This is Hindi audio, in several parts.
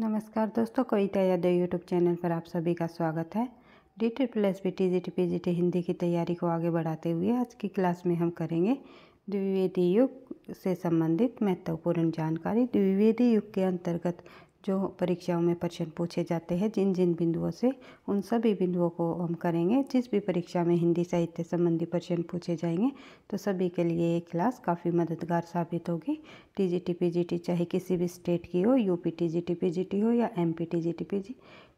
नमस्कार दोस्तों कविता यादव यूट्यूब चैनल पर आप सभी का स्वागत है D T plus B T G T P G T Hindi की तैयारी को आगे बढ़ाते हुए आज की क्लास में हम करेंगे द्विवेदी युग से संबंधित महत्वपूर्ण जानकारी द्विवेदी युग के अंतर्गत जो परीक्षाओं में प्रश्न पूछे जाते हैं जिन जिन बिंदुओं से उन सभी बिंदुओं को हम करेंगे जिस भी परीक्षा में हिंदी साहित्य संबंधी प्रश्न पूछे जाएंगे तो सभी के लिए ये क्लास काफ़ी मददगार साबित होगी T T G P G T चाहे किसी भी स्टेट की हो U P T T G P G T हो या M P T G P G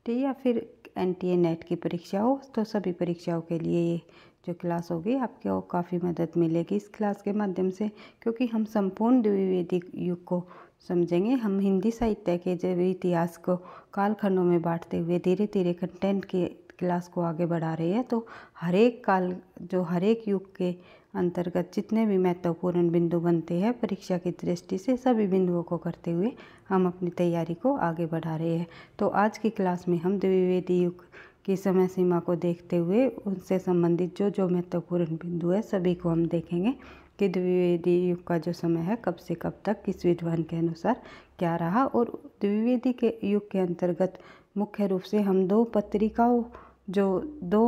T या फिर एन टी ए नेट की परीक्षा हो तो सभी परीक्षाओं के लिए ये जो क्लास होगी आपको काफ़ी मदद मिलेगी इस क्लास के माध्यम से क्योंकि हम संपूर्ण द्विवेदिक युग को समझेंगे हम हिंदी साहित्य के जब इतिहास को कालखंडों में बांटते हुए धीरे धीरे कंटेंट के क्लास को आगे बढ़ा रहे हैं तो हर एक काल जो हर एक युग के अंतर्गत जितने भी महत्वपूर्ण बिंदु बनते हैं परीक्षा की दृष्टि से सभी बिंदुओं को करते हुए हम अपनी तैयारी को आगे बढ़ा रहे हैं तो आज की क्लास में हम द्विवेदी युग की समय सीमा को देखते हुए उनसे संबंधित जो जो महत्वपूर्ण बिंदु है सभी को हम देखेंगे कि द्विवेदी युग का जो समय है कब से कब तक किस विद्वान के अनुसार क्या रहा और द्विवेदी के युग के अंतर्गत मुख्य रूप से हम दो पत्रिकाओं जो दो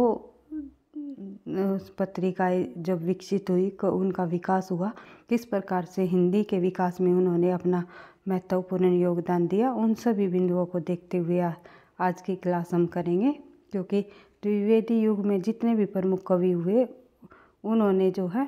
पत्रिकाएं जब विकसित हुई उनका विकास हुआ किस प्रकार से हिंदी के विकास में उन्होंने अपना महत्वपूर्ण योगदान दिया उन सभी बिंदुओं को देखते हुए आज की क्लास हम करेंगे क्योंकि द्विवेदी युग में जितने भी प्रमुख कवि हुए उन्होंने जो है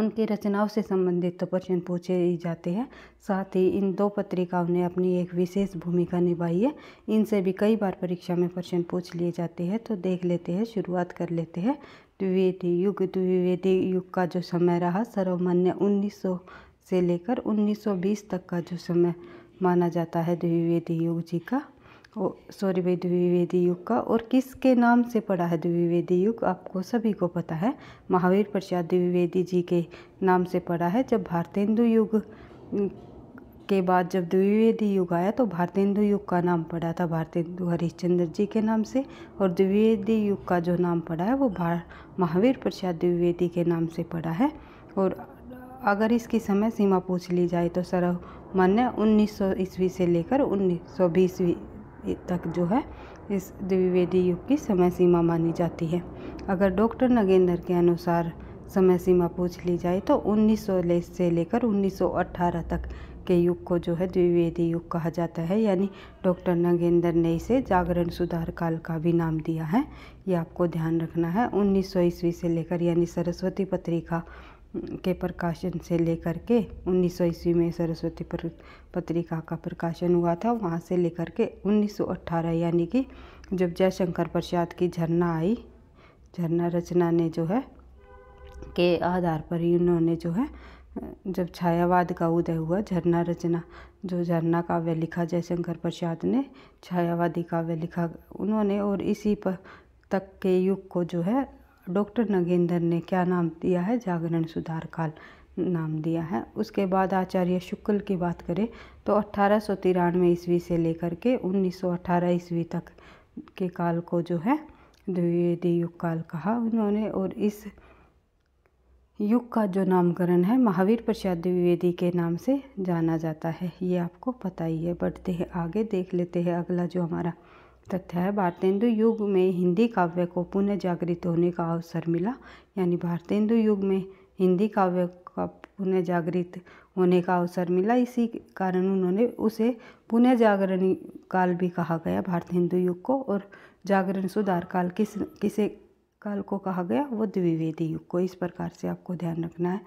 उनके रचनाओं से संबंधित तो प्रश्न पूछे ही जाते हैं साथ ही इन दो पत्रिकाओं ने अपनी एक विशेष भूमिका निभाई है इनसे भी कई बार परीक्षा में प्रश्न पूछ लिए जाते हैं तो देख लेते हैं शुरुआत कर लेते हैं द्विवेदी युग द्विवेदी युग का जो समय रहा सर्वमान्य 1900 से लेकर 1920 तक का जो समय माना जाता है द्विवेदी युग जी का सॉरी भाई द्विवेदी युग का और किसके नाम से पड़ा है द्विवेदी युग आपको सभी को पता है महावीर प्रसाद द्विवेदी जी के नाम से पड़ा है जब भारतेंदु युग के बाद जब द्विवेदी युग आया तो भारतेंदु युग का नाम पड़ा था भारतेंदु हरिश्चंद्र जी के नाम से और द्विवेदी युग का जो नाम पड़ा है वो भार महावीर प्रसाद द्विवेदी के नाम से पड़ा है और अगर इसकी समय सीमा पूछ ली जाए तो सर्वमान्य सौ ईस्वी से लेकर उन्नीस सौ बीसवीं तक जो है इस द्विवेदी युग की समय सीमा मानी जाती है अगर डॉक्टर नगेंद्र के अनुसार समय सीमा पूछ ली जाए तो 1900 से लेकर 1918 तक के युग को जो है द्विवेदी युग कहा जाता है यानी डॉक्टर नगेंद्र ने इसे जागरण सुधार काल का भी नाम दिया है ये आपको ध्यान रखना है सौ ईस्वी से लेकर यानी सरस्वती पत्रिका के प्रकाशन से लेकर के उन्नीस सौ ईस्वी में सरस्वती पत्रिका का प्रकाशन हुआ था वहाँ से लेकर के 1918 यानी कि जब जयशंकर प्रसाद की झरना आई झरना रचना ने जो है के आधार पर ही उन्होंने जो है जब छायावाद का उदय हुआ झरना रचना जो झरना काव्य लिखा जयशंकर प्रसाद ने छायावादी काव्य लिखा उन्होंने और इसी पर तक के युग को जो है डॉक्टर नगेंद्र ने क्या नाम दिया है जागरण सुधार काल नाम दिया है उसके बाद आचार्य शुक्ल की बात करें तो अट्ठारह सौ तिरानवे ईस्वी से लेकर के उन्नीस सौ अट्ठारह ईस्वी तक के काल को जो है द्विवेदी युग काल कहा उन्होंने और इस युग का जो नामकरण है महावीर प्रसाद द्विवेदी के नाम से जाना जाता है ये आपको पता ही है बढ़ते हैं आगे देख लेते हैं अगला जो हमारा तथा भारतेंदु युग में हिंदी काव्य को पुनः जागृत होने का अवसर मिला यानी भारतेंदु युग में हिंदी काव्य का पुनः जागृत होने का अवसर मिला इसी कारण उन्होंने उसे पुनः जागरण काल भी कहा गया हिंदू युग को और जागरण सुधार काल किस किसे काल को कहा गया वो द्विवेदी युग को इस प्रकार से आपको ध्यान रखना है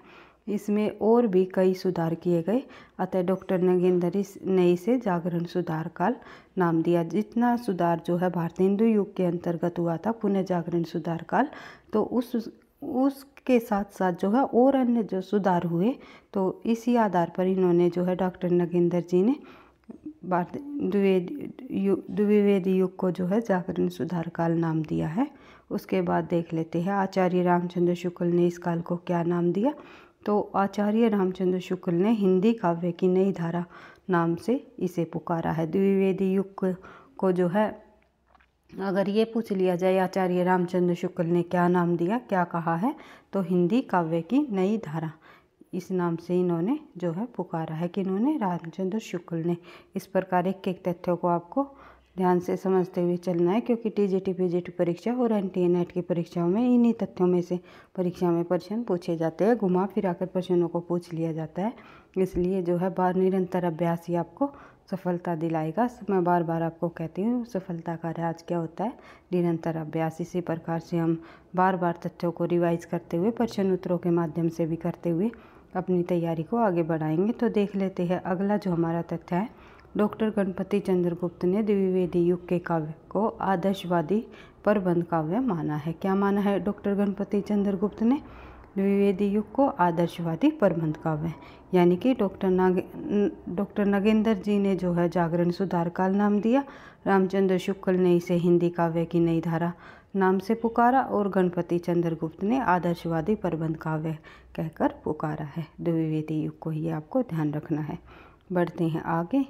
इसमें और भी कई सुधार किए गए अतः डॉक्टर इस ने इसे जागरण सुधार काल नाम दिया जितना सुधार जो है भारतीय हिंदू युग के अंतर्गत हुआ था पुनः जागरण सुधार काल तो उस उसके साथ साथ जो है और अन्य जो सुधार हुए तो इसी आधार पर इन्होंने जो है डॉक्टर नगेंद्र जी ने द्विवेदी युग को जो है जागरण सुधार काल नाम दिया है उसके बाद देख लेते हैं आचार्य रामचंद्र शुक्ल ने इस काल को क्या नाम दिया तो आचार्य रामचंद्र शुक्ल ने हिंदी काव्य की नई धारा नाम से इसे पुकारा है द्विवेदी युग को जो है अगर ये पूछ लिया जाए आचार्य रामचंद्र शुक्ल ने क्या नाम दिया क्या कहा है तो हिंदी काव्य की नई धारा इस नाम से इन्होंने जो है पुकारा है कि इन्होंने रामचंद्र शुक्ल ने इस प्रकार एक एक तथ्यों को आपको ध्यान से समझते हुए चलना है क्योंकि टी जी टी परीक्षा और एन टी नेट की परीक्षाओं में इन्हीं तथ्यों में से परीक्षा में प्रश्न पूछे जाते हैं घुमा फिरा कर प्रश्नों को पूछ लिया जाता है इसलिए जो है बार निरंतर अभ्यास ही आपको सफलता दिलाएगा मैं बार बार आपको कहती हूँ सफलता का राज क्या होता है निरंतर अभ्यास इसी प्रकार से हम बार बार तथ्यों को रिवाइज करते हुए प्रश्न उत्तरों के माध्यम से भी करते हुए अपनी तैयारी को आगे बढ़ाएंगे तो देख लेते हैं अगला जो हमारा तथ्य है डॉक्टर गणपति चंद्र गुप्त ने द्विवेदी युग के काव्य को आदर्शवादी प्रबंध काव्य माना है क्या माना है डॉक्टर गणपति चंद्र गुप्त ने द्विवेदी युग को आदर्शवादी प्रबंध काव्य यानी कि डॉक्टर नागे डॉक्टर नागेंद्र जी ने जो है जागरण सुधार काल नाम दिया रामचंद्र शुक्ल ने इसे हिंदी काव्य की नई धारा नाम से पुकारा और गणपति चंद्र गुप्त ने आदर्शवादी प्रबंध काव्य कहकर पुकारा है द्विवेदी युग को ही आपको ध्यान रखना है बढ़ते हैं आगे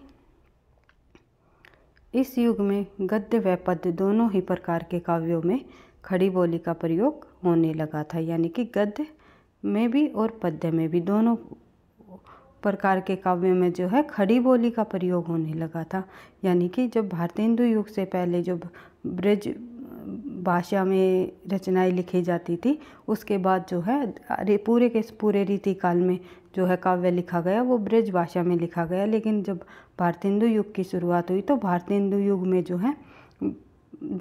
इस युग में गद्य व पद्य दोनों ही प्रकार के काव्यों में खड़ी बोली का प्रयोग होने लगा था यानी कि गद्य में भी और पद्य में भी दोनों प्रकार के काव्यों में जो है खड़ी बोली का प्रयोग होने लगा था यानी कि जब भारतेंदु युग से पहले जो ब्रज भाषा में रचनाएं लिखी जाती थी उसके बाद जो है पूरे के पूरे रीतिकाल में जो है काव्य लिखा गया वो ब्रज भाषा में लिखा गया लेकिन जब भारतेंदु युग की शुरुआत हुई तो भारतेंदु युग में जो है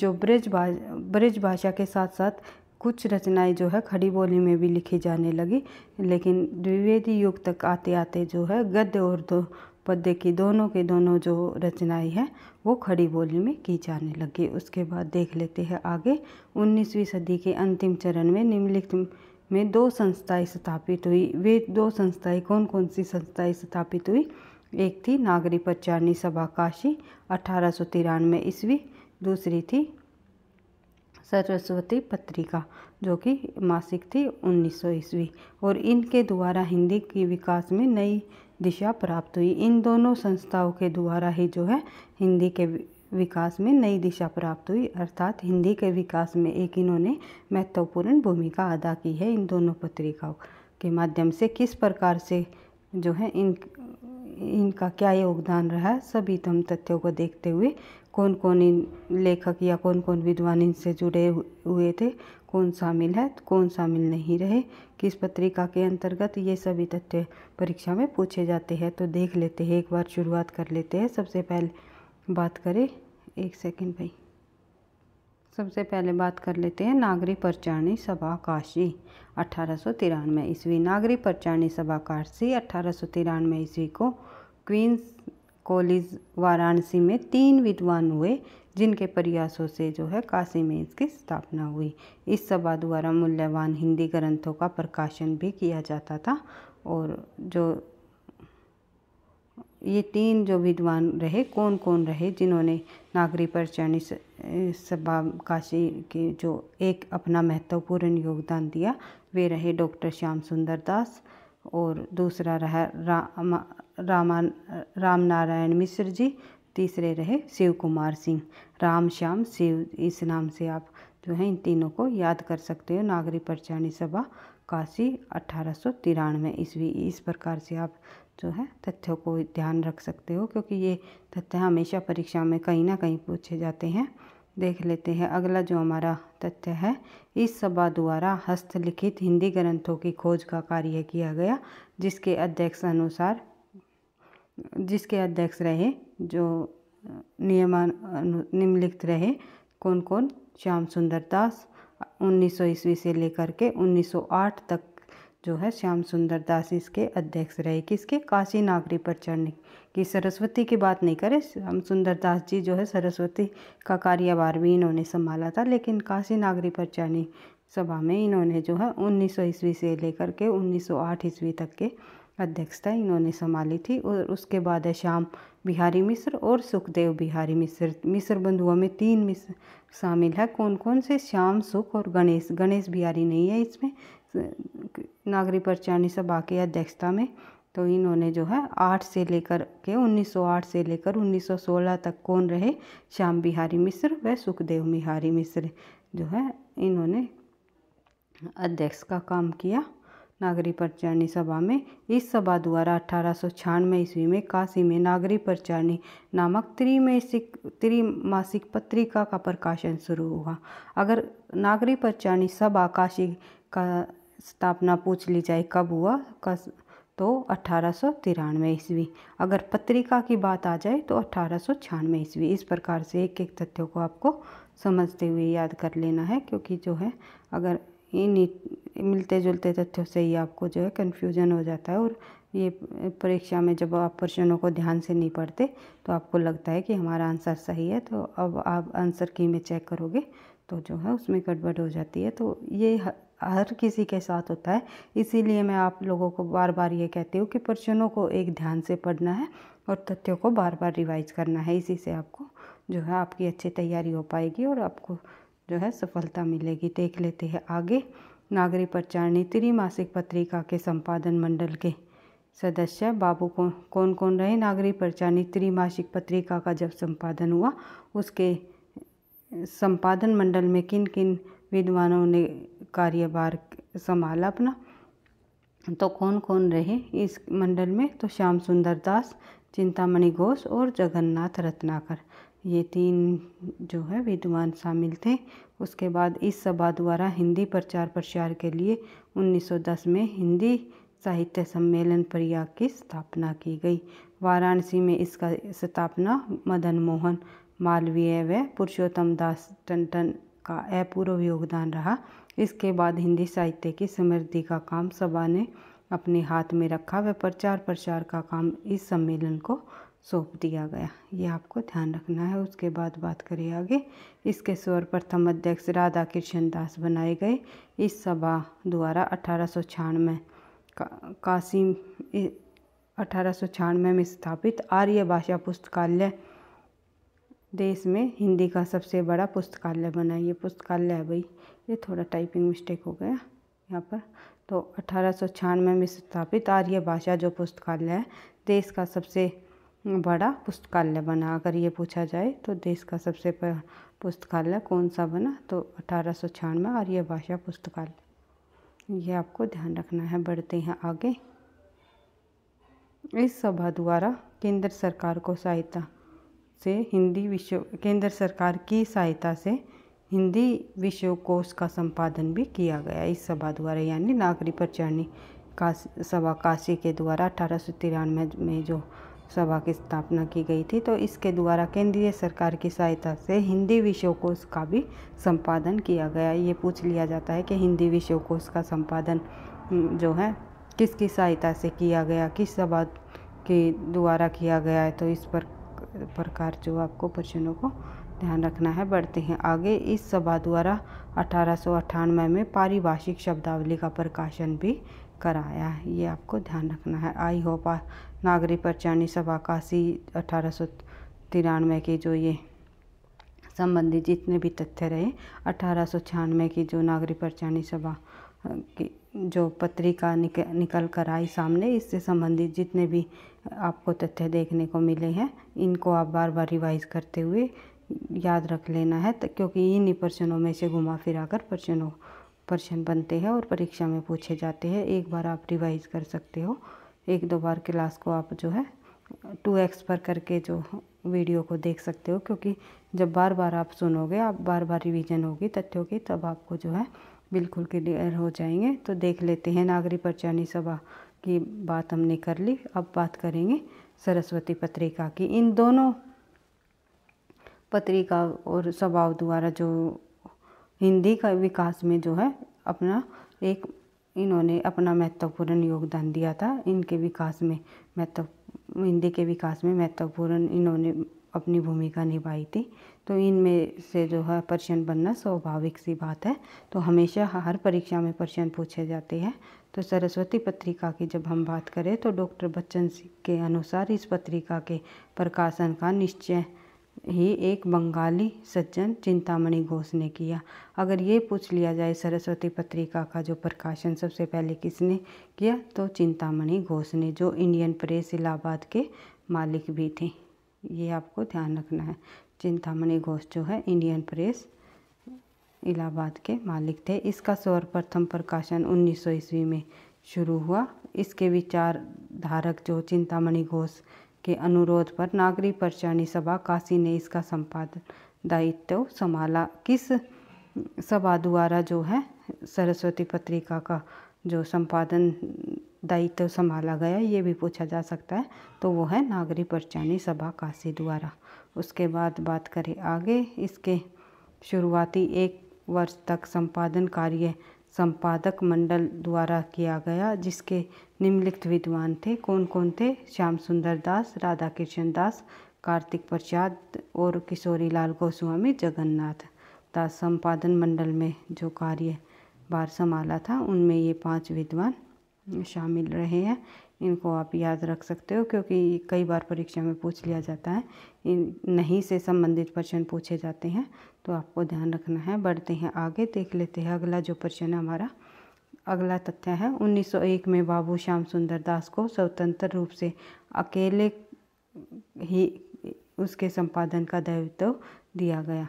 जो ब्रज भाषा ब्रज भाषा के साथ साथ कुछ रचनाएं जो है खड़ी बोली में भी लिखी जाने लगी लेकिन द्विवेदी युग तक आते आते जो है गद्य और दो पद्य की दोनों के दोनों जो रचनाएं हैं वो खड़ी बोली में की जाने लगी उसके बाद देख लेते हैं आगे 19वीं सदी के अंतिम चरण में निम्नलिखित में दो संस्थाएं स्थापित हुई वे दो संस्थाएं कौन कौन सी संस्थाएं स्थापित हुई एक थी नागरी प्रचारणी सभा काशी अठारह सौ तिरानवे ईस्वी दूसरी थी सरस्वती पत्रिका जो कि मासिक थी 1900 ईस्वी और इनके द्वारा हिंदी के विकास में नई दिशा प्राप्त हुई इन दोनों संस्थाओं के द्वारा ही जो है हिंदी के विकास में नई दिशा प्राप्त हुई अर्थात हिंदी के विकास में एक इन्होंने महत्वपूर्ण भूमिका अदा की है इन दोनों पत्रिकाओं के माध्यम से किस प्रकार से जो है इन इनका क्या योगदान रहा सभी तम तो तथ्यों को देखते हुए कौन कौन इन लेखक या कौन कौन विद्वान इनसे जुड़े हुए थे कौन शामिल है कौन शामिल नहीं रहे किस पत्रिका के अंतर्गत ये सभी तथ्य परीक्षा में पूछे जाते हैं तो देख लेते हैं एक बार शुरुआत कर लेते हैं सबसे पहले बात करें एक सेकंड भाई सबसे पहले बात कर लेते हैं नागरी परचारणी सभा काशी अठारह सौ तिरानवे ईस्वी नागरी परचारणी सभा काशी अठारह सौ तिरानवे ईस्वी को क्वींस कॉलेज वाराणसी में तीन विद्वान हुए जिनके प्रयासों से जो है काशी में इसकी स्थापना हुई इस सभा द्वारा मूल्यवान हिंदी ग्रंथों का प्रकाशन भी किया जाता था और जो ये तीन जो विद्वान रहे कौन कौन रहे जिन्होंने नागरी पर चयनित सभा काशी के जो एक अपना महत्वपूर्ण योगदान दिया वे रहे डॉक्टर श्याम सुंदर दास और दूसरा रहा राम राम नारायण मिश्र जी तीसरे रहे शिव कुमार सिंह राम श्याम शिव इस नाम से आप जो है इन तीनों को याद कर सकते हो नागरी परचानी सभा काशी अठारह सौ तिरानवे ईस्वी इस प्रकार से आप जो है तथ्यों को ध्यान रख सकते हो क्योंकि ये तथ्य हमेशा परीक्षा में कहीं ना कहीं पूछे जाते हैं देख लेते हैं अगला जो हमारा तथ्य है इस सभा द्वारा हस्तलिखित हिंदी ग्रंथों की खोज का कार्य किया गया जिसके अध्यक्ष अनुसार जिसके अध्यक्ष रहे जो नियमान निम्नलिखित रहे कौन कौन श्याम सुंदर दास उन्नीस ईस्वी से लेकर के 1908 तक जो है श्याम सुंदर दास इसके अध्यक्ष रहे किसके काशी नागरी पर चढ़ने की सरस्वती की बात नहीं करें श्याम सुंदर दास जी जो है सरस्वती का कार्यभार भी इन्होंने संभाला था लेकिन काशी नागरी पर चढ़ने सभा में इन्होंने जो है उन्नीस ईस्वी से लेकर के उन्नीस ईस्वी तक के अध्यक्षता इन्होंने संभाली थी और उसके बाद है श्याम बिहारी मिश्र और सुखदेव बिहारी मिश्र मिश्र बंधुओं में तीन मिश्र शामिल है कौन कौन से श्याम सुख और गणेश गणेश बिहारी नहीं है इसमें नागरी परचानी सभा की अध्यक्षता में तो इन्होंने जो है आठ से लेकर के 1908 से लेकर 1916 तक कौन रहे श्याम बिहारी मिश्र व सुखदेव बिहारी मिश्र जो है इन्होंने अध्यक्ष का काम किया नागरी प्रचारणी सभा में इस सभा द्वारा अठारह सौ छियानवे ईस्वी में काशी में नागरी प्रचारणी नामक त्रिमासिक त्रिमासिक पत्रिका का प्रकाशन शुरू हुआ अगर नागरी प्रचारणी सभा काशी का स्थापना पूछ ली जाए कब हुआ कस तो अठारह सौ तिरानवे ईस्वी अगर पत्रिका की बात आ जाए तो अठारह सौ छियानवे ईस्वी इस प्रकार से एक एक तथ्य को आपको समझते हुए याद कर लेना है क्योंकि जो है अगर इन मिलते जुलते तथ्यों से ही आपको जो है कन्फ्यूजन हो जाता है और ये परीक्षा में जब आप प्रश्नों को ध्यान से नहीं पढ़ते तो आपको लगता है कि हमारा आंसर सही है तो अब आप आंसर की में चेक करोगे तो जो है उसमें गड़बड़ हो जाती है तो ये हर किसी के साथ होता है इसीलिए मैं आप लोगों को बार बार ये कहती हूँ कि प्रश्नों को एक ध्यान से पढ़ना है और तथ्यों को बार बार रिवाइज करना है इसी से आपको जो है आपकी अच्छी तैयारी हो पाएगी और आपको जो है सफलता मिलेगी देख लेते हैं आगे नागरी प्रचारणी त्रिमासिक पत्रिका के संपादन मंडल के सदस्य बाबू कौन कौन कौन रहे नागरी प्रचारणी त्रिमासिक पत्रिका का जब संपादन हुआ उसके संपादन मंडल में किन किन विद्वानों ने कार्यभार संभाला अपना तो कौन कौन रहे इस मंडल में तो श्याम सुंदर दास चिंतामणि घोष और जगन्नाथ रत्नाकर ये तीन जो है विद्वान शामिल थे उसके बाद इस सभा द्वारा हिंदी प्रचार प्रसार के लिए 1910 में हिंदी साहित्य सम्मेलन प्रयाग की स्थापना की गई वाराणसी में इसका स्थापना मदन मोहन मालवीय व पुरुषोत्तम दास टंटन का अपूर्व योगदान रहा इसके बाद हिंदी साहित्य की समृद्धि का काम सभा ने अपने हाथ में रखा व प्रचार प्रसार का काम इस सम्मेलन को सौंप दिया गया ये आपको ध्यान रखना है उसके बाद बात करें आगे इसके स्वर प्रथम अध्यक्ष राधा कृष्ण दास बनाए गए इस सभा द्वारा अठारह सौ छियानवे का, कासिम अठारह सौ छियानवे में स्थापित आर्य भाषा पुस्तकालय देश में हिंदी का सबसे बड़ा पुस्तकालय बना ये पुस्तकालय है भाई ये थोड़ा टाइपिंग मिस्टेक हो गया यहाँ पर तो अठारह सौ छियानवे में स्थापित आर्य भाषा जो पुस्तकालय है देश का सबसे बड़ा पुस्तकालय बना अगर ये पूछा जाए तो देश का सबसे पुस्तकालय कौन सा बना तो अठारह सौ छियानवे आर्य भाषा पुस्तकालय ये आपको ध्यान रखना है बढ़ते हैं आगे इस सभा द्वारा केंद्र सरकार को सहायता से हिंदी विषय केंद्र सरकार की सहायता से हिंदी विषय कोष का संपादन भी किया गया इस सभा द्वारा यानी नागरी प्रचारणी काश सभा काशी के द्वारा अठारह सौ तिरानवे में जो सभा की स्थापना की गई थी तो इसके द्वारा केंद्रीय सरकार की सहायता से हिंदी विषय कोष का भी संपादन किया गया ये पूछ लिया जाता है कि हिंदी विषय कोष का संपादन जो है किसकी सहायता से किया गया किस सभा के द्वारा किया गया है तो इस पर प्रकार जो आपको प्रश्नों को ध्यान रखना है बढ़ते हैं आगे इस सभा द्वारा अठारह में पारिभाषिक शब्दावली का प्रकाशन भी कराया है ये आपको ध्यान रखना है आई होप नागरी परचानी सभा काशी अठारह के जो ये संबंधित जितने भी तथ्य रहे अठारह की जो नागरी परचानी सभा की जो पत्रिका निक, निकल कर आई सामने इससे संबंधित जितने भी आपको तथ्य देखने को मिले हैं इनको आप बार बार रिवाइज करते हुए याद रख लेना है क्योंकि इन्हीं प्रश्नों में से घुमा फिरा कर प्रश्नों प्रश्न बनते हैं और परीक्षा में पूछे जाते हैं एक बार आप रिवाइज कर सकते हो एक दो बार क्लास को आप जो है टू एक्स पर करके जो वीडियो को देख सकते हो क्योंकि जब बार बार आप सुनोगे आप बार बार रिवीजन होगी तथ्यों की तब आपको जो है बिल्कुल क्लियर हो जाएंगे तो देख लेते हैं नागरी परचानी सभा की बात हमने कर ली अब बात करेंगे सरस्वती पत्रिका की इन दोनों पत्रिका और स्वभाव द्वारा जो हिंदी का विकास में जो है अपना एक इन्होंने अपना महत्वपूर्ण योगदान दिया था इनके विकास में महत्व हिंदी के विकास में महत्वपूर्ण इन्होंने अपनी भूमिका निभाई थी तो इनमें से जो है प्रश्न बनना स्वाभाविक सी बात है तो हमेशा हर परीक्षा में प्रश्न पूछे जाते हैं तो सरस्वती पत्रिका की जब हम बात करें तो डॉक्टर बच्चन के अनुसार इस पत्रिका के प्रकाशन का निश्चय ही एक बंगाली सज्जन चिंतामणि घोष ने किया अगर ये पूछ लिया जाए सरस्वती पत्रिका का जो प्रकाशन सबसे पहले किसने किया तो चिंतामणि घोष ने जो इंडियन प्रेस इलाहाबाद के मालिक भी थे ये आपको ध्यान रखना है चिंतामणि घोष जो है इंडियन प्रेस इलाहाबाद के मालिक थे इसका सर्वप्रथम प्रकाशन 1900 ईस्वी में शुरू हुआ इसके विचार धारक जो चिंतामणि घोष के अनुरोध पर नागरी परचानी सभा काशी ने इसका संपादन दायित्व संभाला किस सभा द्वारा जो है सरस्वती पत्रिका का जो संपादन दायित्व संभाला गया ये भी पूछा जा सकता है तो वो है नागरी परचानी सभा काशी द्वारा उसके बाद बात करें आगे इसके शुरुआती एक वर्ष तक संपादन कार्य संपादक मंडल द्वारा किया गया जिसके निम्नलिखित विद्वान थे कौन कौन थे श्याम सुंदर दास राधा कृष्ण दास कार्तिक प्रसाद और किशोरी लाल गोस्वामी जगन्नाथ दास संपादन मंडल में जो कार्य बार संभाला था उनमें ये पांच विद्वान शामिल रहे हैं इनको आप याद रख सकते हो क्योंकि कई बार परीक्षा में पूछ लिया जाता है इन नहीं से संबंधित प्रश्न पूछे जाते हैं तो आपको ध्यान रखना है बढ़ते हैं आगे देख लेते हैं अगला जो प्रश्न है हमारा अगला तथ्य है 1901 में बाबू श्याम सुंदर दास को स्वतंत्र रूप से अकेले ही उसके संपादन का दायित्व दिया गया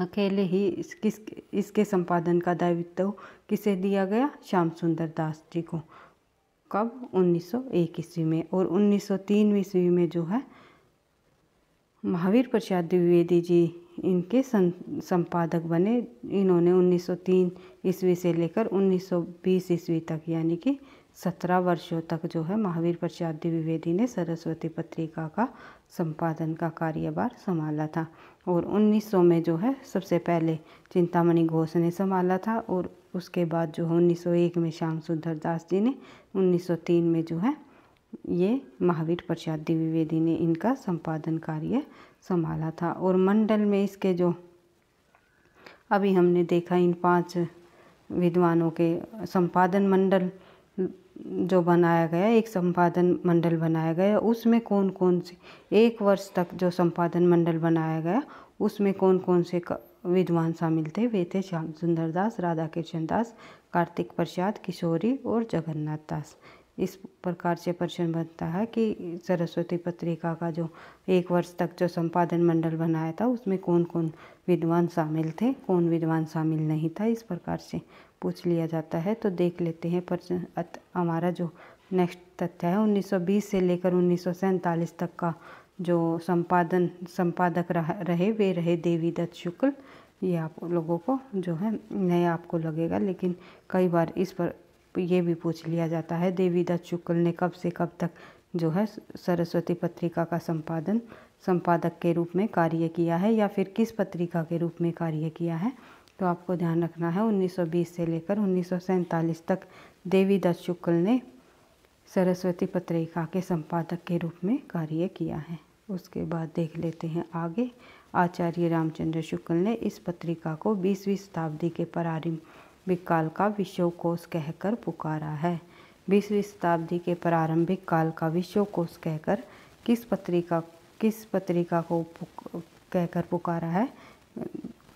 अकेले ही इस किस इसके संपादन का दायित्व किसे दिया गया श्याम सुंदर दास जी को कब 1901 ईस्वी में और 1903 ईस्वी में जो है महावीर प्रसाद द्विवेदी जी इनके संपादक बने इन्होंने 1903 ईस्वी से लेकर 1920 ईस्वी तक यानी कि सत्रह वर्षों तक जो है महावीर प्रसाद द्विवेदी ने सरस्वती पत्रिका का संपादन का कार्यभार संभाला था और 1900 में जो है सबसे पहले चिंतामणि घोष ने संभाला था और उसके बाद जो है उन्नीस में श्याम सुंदर दास जी ने 1903 में जो है ये महावीर प्रसाद द्विवेदी ने इनका संपादन कार्य संभाला था और मंडल में इसके जो अभी हमने देखा इन पांच विद्वानों के संपादन मंडल जो बनाया गया एक संपादन मंडल बनाया गया उसमें कौन कौन से एक वर्ष तक जो संपादन मंडल बनाया गया उसमें कौन कौन से विद्वान शामिल थे वे थे श्याम सुंदर दास राधा कृष्ण दास कार्तिक प्रसाद किशोरी और जगन्नाथ दास इस प्रकार से प्रश्न बनता है कि सरस्वती पत्रिका का जो एक वर्ष तक जो संपादन मंडल बनाया था उसमें कौन कौन विद्वान शामिल थे कौन विद्वान शामिल नहीं था इस प्रकार से पूछ लिया जाता है तो देख लेते हैं प्रश्न हमारा जो नेक्स्ट तथ्य है 1920 से लेकर उन्नीस तक का जो संपादन संपादक रहे वे रहे देवी दत्त शुक्ल ये आप लोगों को जो है नया आपको लगेगा लेकिन कई बार इस पर ये भी पूछ लिया जाता है देवी दत्त शुक्ल ने कब से कब तक जो है सरस्वती पत्रिका का संपादन संपादक के रूप में कार्य किया है या फिर किस पत्रिका के रूप में कार्य किया है तो आपको ध्यान रखना है 1920 से लेकर उन्नीस तक देवी दत्त शुक्ल ने सरस्वती पत्रिका के संपादक के रूप में कार्य किया है उसके बाद देख लेते हैं आगे आचार्य रामचंद्र शुक्ल ने इस पत्रिका को बीसवीं शताब्दी के प्रारंभिक काल का विश्वकोश कहकर पुकारा है बीसवीं शताब्दी के प्रारंभिक काल का विश्वकोश कहकर किस पत्रिका किस पत्रिका को पुक, कहकर पुकारा है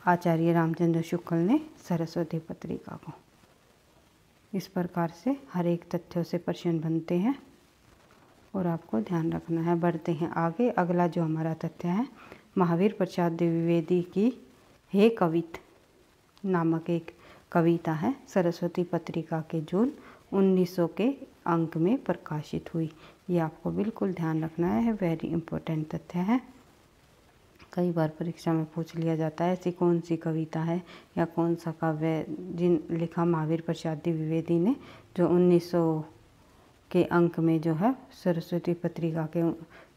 आचार्य रामचंद्र शुक्ल ने सरस्वती पत्रिका को इस प्रकार से हर एक तथ्यों से प्रश्न बनते हैं और आपको ध्यान रखना है बढ़ते हैं आगे अगला जो हमारा तथ्य है महावीर प्रसाद द्विवेदी की हे कवित नामक एक कविता है सरस्वती पत्रिका के जून 1900 के अंक में प्रकाशित हुई ये आपको बिल्कुल ध्यान रखना है वेरी इंपॉर्टेंट तथ्य है कई बार परीक्षा में पूछ लिया जाता है ऐसी कौन सी कविता है या कौन सा काव्य जिन लिखा महावीर प्रसाद द्विवेदी ने जो 1900 के अंक में जो है सरस्वती पत्रिका के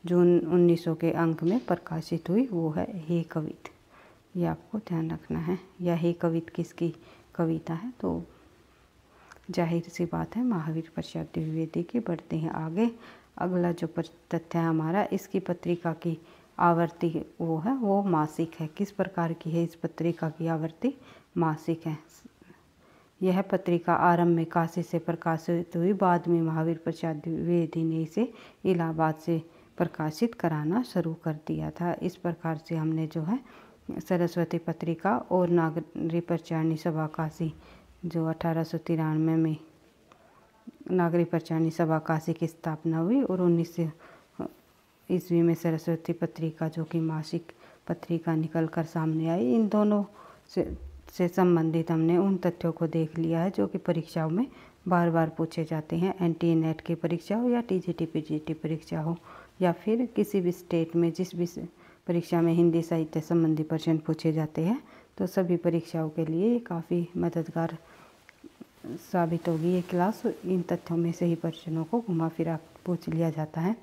जून 1900 के अंक में प्रकाशित हुई वो है हे कवित ये आपको ध्यान रखना है या हे कवित किसकी कविता है तो जाहिर सी बात है महावीर प्रसाद द्विवेदी की बढ़ते हैं आगे अगला जो तथ्य है हमारा इसकी पत्रिका की आवृत्ति वो है वो मासिक है किस प्रकार की है इस पत्रिका की आवृत्ति मासिक है यह पत्रिका आरंभ में काशी से प्रकाशित हुई बाद में महावीर प्रसाद द्विवेदी ने इसे इलाहाबाद से प्रकाशित कराना शुरू कर दिया था इस प्रकार से हमने जो है सरस्वती पत्रिका और नागरी प्रचारणी सभा काशी जो अठारह सौ तिरानवे में नागरी प्रचारणी सभा काशी की स्थापना हुई और उन्नीस ईस्वी में सरस्वती पत्रिका जो कि मासिक पत्रिका निकल कर सामने आई इन दोनों से से संबंधित हमने उन तथ्यों को देख लिया है जो कि परीक्षाओं में बार बार पूछे जाते हैं एन टी नेट की परीक्षा हो या T G T P G T परीक्षा हो या फिर किसी भी स्टेट में जिस भी परीक्षा में हिंदी साहित्य संबंधी प्रश्न पूछे जाते हैं तो सभी परीक्षाओं के लिए काफ़ी मददगार साबित होगी ये क्लास इन तथ्यों में से ही प्रश्नों को घुमा फिरा पूछ लिया जाता है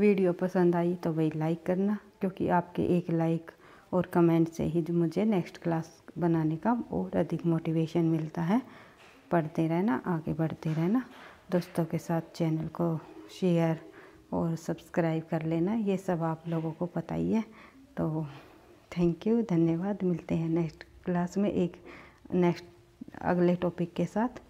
वीडियो पसंद आई तो वही लाइक करना क्योंकि आपके एक लाइक और कमेंट से ही मुझे नेक्स्ट क्लास बनाने का और अधिक मोटिवेशन मिलता है पढ़ते रहना आगे बढ़ते रहना दोस्तों के साथ चैनल को शेयर और सब्सक्राइब कर लेना ये सब आप लोगों को पता ही है तो थैंक यू धन्यवाद मिलते हैं नेक्स्ट क्लास में एक नेक्स्ट अगले टॉपिक के साथ